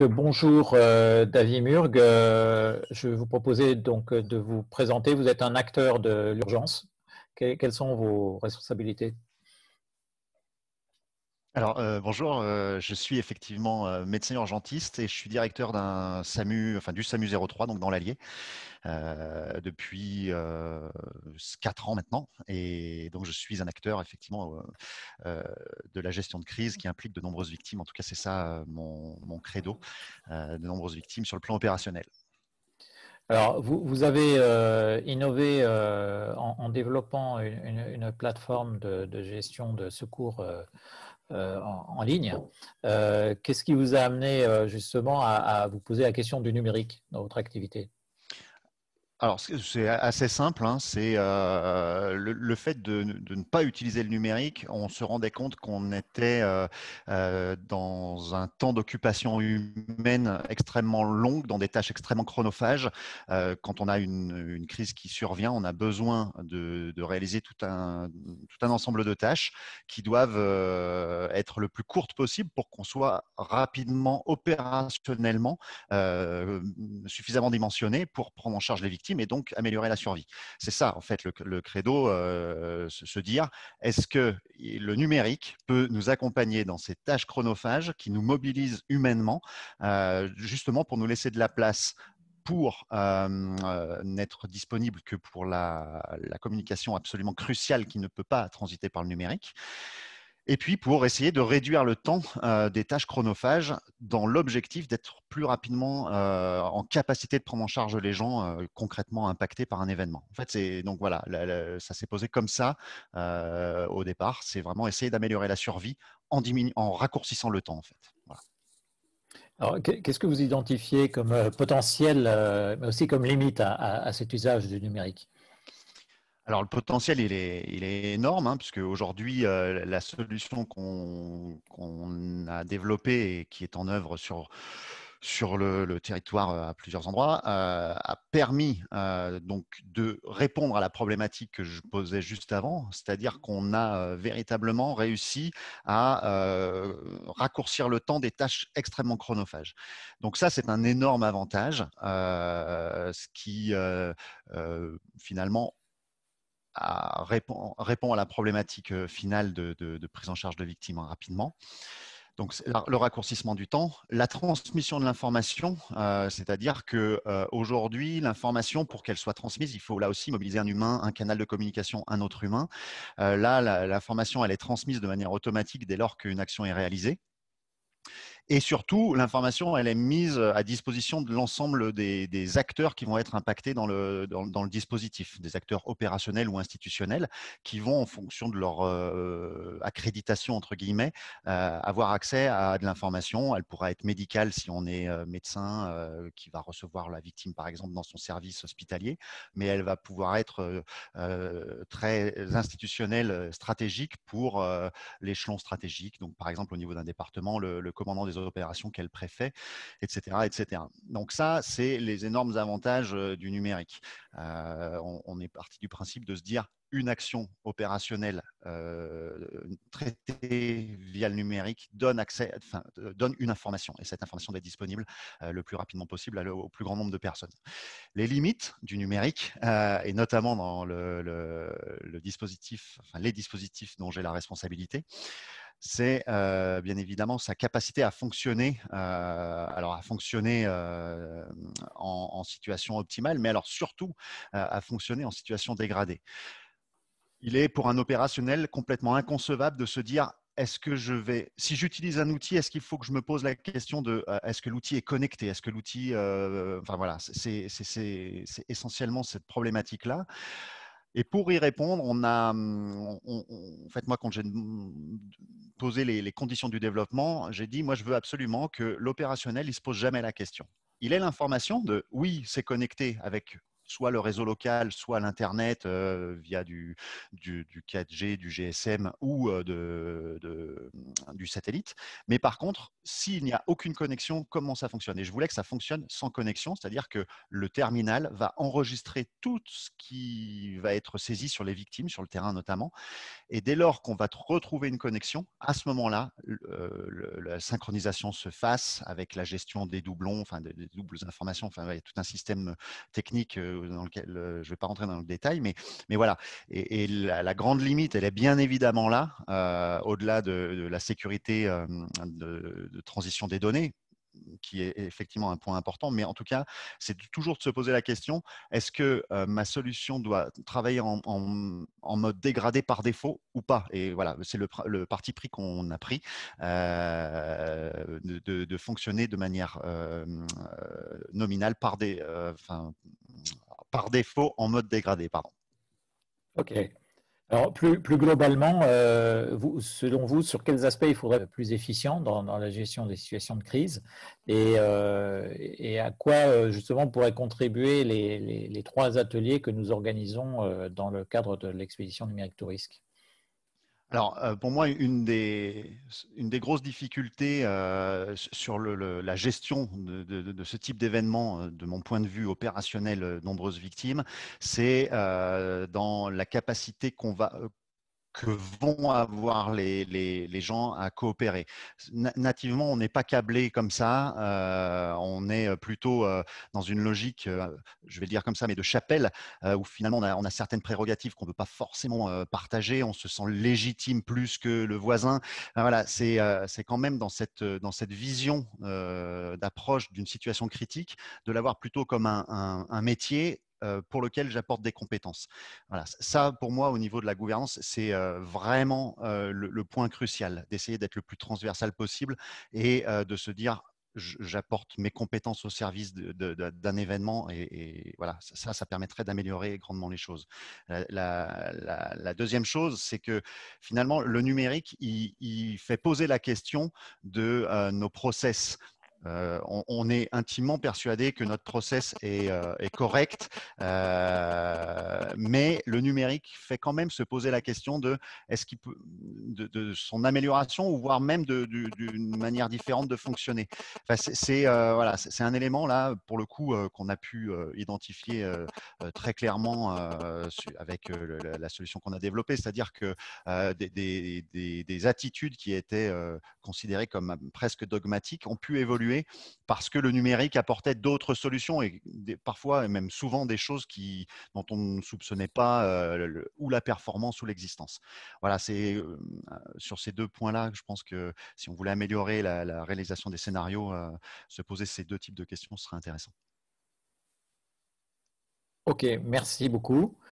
bonjour euh, David Murg. Euh, je vais vous proposer donc euh, de vous présenter. Vous êtes un acteur de l'urgence. quelles sont vos responsabilités alors euh, bonjour, euh, je suis effectivement euh, médecin urgentiste et je suis directeur d'un SAMU, enfin du SAMU 03, donc dans l'Allier, depuis 4 ans maintenant. Et donc je suis un acteur effectivement de la gestion de crise qui implique de nombreuses victimes. En tout cas, c'est ça mon, credo, de nombreuses victimes sur le plan opérationnel. Alors, vous, avez innové en, développant une, plateforme de, gestion de secours euh, en, ligne. Euh, qu'est-ce qui vous a amené euh, justement à, vous poser la question du numérique dans votre activité alors, c'est assez simple, hein, c'est euh, le, fait de, ne pas utiliser le numérique. On se rendait compte qu'on était euh, euh, dans un temps d'occupation humaine extrêmement long, dans des tâches extrêmement chronophages. quand on a une, crise qui survient, on a besoin de, réaliser tout un, tout un, ensemble de tâches qui doivent être le plus courtes possible pour qu'on soit rapidement, opérationnellement, suffisamment dimensionné pour prendre en charge les victimes mais et donc améliorer la survie. C'est ça, en fait, le, credo, se euh, dire, est-ce que le numérique peut nous accompagner dans ces tâches chronophages qui nous mobilisent humainement, euh, justement pour nous laisser de la place pour euh, n'être disponible que pour la communication absolument cruciale qui ne peut pas transiter par le numérique et puis pour essayer de réduire le temps euh, des tâches chronophages dans l'objectif d'être plus rapidement euh, en capacité de prendre en charge les gens euh, concrètement impactés par un événement. En fait, c'est donc voilà, ça s'est posé comme ça au départ. C'est vraiment essayer d'améliorer la survie en, raccourcissant le temps en fait. qu'est-ce que vous identifiez comme potentiel, mais aussi comme limite à cet usage du numérique alors le potentiel, il est, énorme, hein, puisque aujourd'hui, la solution qu'on a développée et qui est en œuvre sur, sur le, territoire à plusieurs endroits a permis donc de répondre à la problématique que je posais juste avant, c'est-à-dire qu'on a véritablement réussi à raccourcir le temps des tâches extrêmement chronophages. Donc ça, c'est un énorme avantage, ce qui finalement répond, à la problématique finale de, prise en charge de victimes rapidement. Donc le raccourcissement du temps, la transmission de l'information, c'est-à-dire que aujourd'hui l'information pour qu'elle soit transmise, il faut là aussi mobiliser un humain, un canal de communication, un autre humain. là, l'information elle est transmise de manière automatique dès lors qu'une action est réalisée. Et surtout, l'information, elle est mise euh, à disposition de l'ensemble des, acteurs qui vont être impactés dans le, dans, le dispositif, des acteurs opérationnels ou institutionnels qui vont, en fonction de leur euh, accréditation, entre guillemets, euh, avoir accès à de l'information. Elle pourra être médicale si on est médecin qui va recevoir la victime, par exemple, dans son service hospitalier, mais elle va pouvoir être très institutionnelle, stratégique pour l'échelon stratégique. Donc, par exemple, au niveau d'un département, le, le commandant des opérations qu'elle préfet, etc., etc. Donc ça, c'est les énormes avantages euh, du numérique. Euh, on, est parti du principe de se dire une action opérationnelle euh, traitée via le numérique donne, accès, donne une information. Et cette information doit être disponible le plus rapidement possible au plus grand nombre de personnes. Les limites du numérique, et notamment dans le, dispositif, les dispositifs dont j'ai la responsabilité, c'est bien évidemment sa capacité à fonctionner, alors à fonctionner en, situation optimale, mais alors surtout à fonctionner en situation dégradée. Il est pour un opérationnel complètement inconcevable de se dire est-ce que je vais, si j'utilise un outil, est-ce qu'il faut que je me pose la question de est-ce que l'outil est connecté Est-ce que l'outil. enfin voilà, c'est essentiellement cette problématique-là. Et pour y répondre, on a, mmh, en fait, moi, quand j'ai mmh, posé les, conditions du développement, j'ai dit, moi, je veux absolument que l'opérationnel, il se pose jamais la question. Il ait l'information de, oui, c'est connecté avec soit le réseau local, soit l'Internet euh, via du, du, 4G, du GSM ou euh, mmh, du satellite. Mais par contre, s'il n'y a aucune connexion, comment ça fonctionne Et je voulais que ça fonctionne sans connexion, c'est-à-dire que le terminal va enregistrer tout ce qui va être saisi sur les victimes, sur le terrain notamment. Et dès lors qu'on va retrouver une connexion, à ce moment-là, la synchronisation se fasse avec la gestion des doublons, enfin des, doubles informations, enfin il y a tout un système technique euh, dans lequel je vais pas rentrer dans le détail, mais, mais voilà. Et, la, grande limite, elle est bien évidemment là, au-delà de, la sécurité de, transition des données, qui est effectivement un point important, mais en tout cas, c'est toujours de se poser la question, est-ce que ma solution doit travailler en, mode dégradé par défaut ou pas Et voilà, c'est le, parti pris qu'on a pris de, fonctionner de manière nominale par des, par défaut en mode dégradé. Pardon. OK. Alors, plus, plus globalement, euh, vous, selon vous, sur quels aspects il faudrait être plus efficient dans, la gestion des situations de crise et, euh, à quoi, euh, justement, pourraient contribuer les, trois ateliers que nous organisons dans le cadre de l'expédition numérique touristique alors, euh, pour moi, une des, une des grosses difficultés euh, sur la gestion de, ce type d'événement, euh, de mon point de vue opérationnel, nombreuses victimes, c'est dans la capacité qu'on va que vont avoir les, les, les, gens à coopérer. Nativement, on n'est pas câblé comme ça, euh, on est euh, plutôt euh, dans une logique, je vais le dire comme ça, mais de chapelle, où finalement on a, on a certaines prérogatives qu'on ne peut pas forcément partager, on se sent légitime plus que le voisin. voilà, c'est quand même dans cette, dans cette vision d'approche d'une situation critique, de l'avoir plutôt comme un, un, un métier euh, pour lequel j'apporte des compétences. Voilà, ça, pour moi, au niveau de la gouvernance, c'est euh, vraiment euh, le, point crucial, d'essayer d'être le plus transversal possible et de se dire j'apporte mes compétences au service d'un événement et, voilà ça ça permettrait d'améliorer grandement les choses la, deuxième chose c'est que finalement le numérique il, fait poser la question de nos process euh, on, est intimement persuadé que notre process est, euh, correct, euh, mais le numérique fait quand même se poser la question de, peut, de, son amélioration ou voire même d'une manière différente de fonctionner. c'est, voilà, c'est, un élément là pour le coup qu'on a pu identifier très clairement avec la, solution qu'on a développée, c'est-à-dire que des, des, attitudes qui étaient considérées comme presque dogmatiques ont pu évoluer parce que le numérique apportait d'autres solutions et parfois et même souvent des choses qui, dont on ne soupçonnait pas euh, ou la performance ou l'existence. Voilà, c'est euh, euh, sur ces deux points-là, que je pense que si on voulait améliorer la, réalisation des scénarios, se poser ces deux types de questions serait intéressant. Ok, merci beaucoup.